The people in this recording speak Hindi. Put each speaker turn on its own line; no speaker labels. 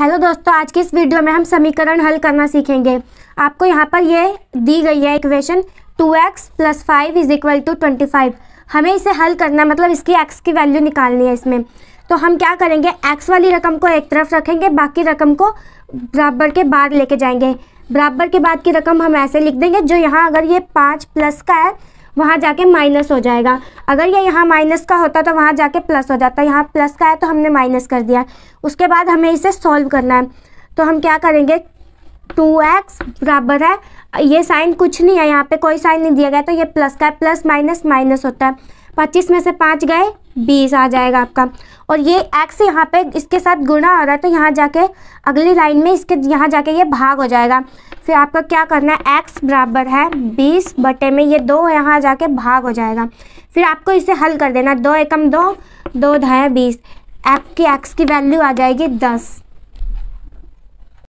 हेलो दोस्तों आज की इस वीडियो में हम समीकरण हल करना सीखेंगे आपको यहाँ पर ये दी गई है equation two x plus five is equal to twenty five हमें इसे हल करना मतलब इसकी एक्स की वैल्यू निकालनी है इसमें तो हम क्या करेंगे एक्स वाली रकम को एक तरफ रखेंगे बाकी रकम को बराबर के बाद लेके जाएंगे बराबर के बाद की रकम हम ऐसे लिख देंगे जो यहाँ अगर ये पाँच प्लस का है वहाँ जाके माइनस हो जाएगा अगर ये यहाँ माइनस का होता तो वहाँ जाके प्लस हो जाता यहाँ प्लस का है तो हमने माइनस कर दिया उसके बाद हमें इसे सॉल्व करना है तो हम क्या करेंगे टू एक्स बराबर है ये साइन कुछ नहीं है यहाँ पे कोई साइन नहीं दिया गया तो ये प्लस का है प्लस माइनस माइनस होता है पच्चीस में से पाँच गए बीस आ जाएगा आपका और ये एक्स यहाँ पे इसके साथ गुणा हो रहा है तो यहाँ जाके अगली लाइन में इसके यहाँ जाके ये भाग हो जाएगा फिर आपका क्या करना है एक्स बराबर है बीस बटे में ये दो यहाँ जाके भाग हो जाएगा फिर आपको इसे हल कर देना दो एकम दो दो धाया बीस आपकी एक्स की वैल्यू आ जाएगी दस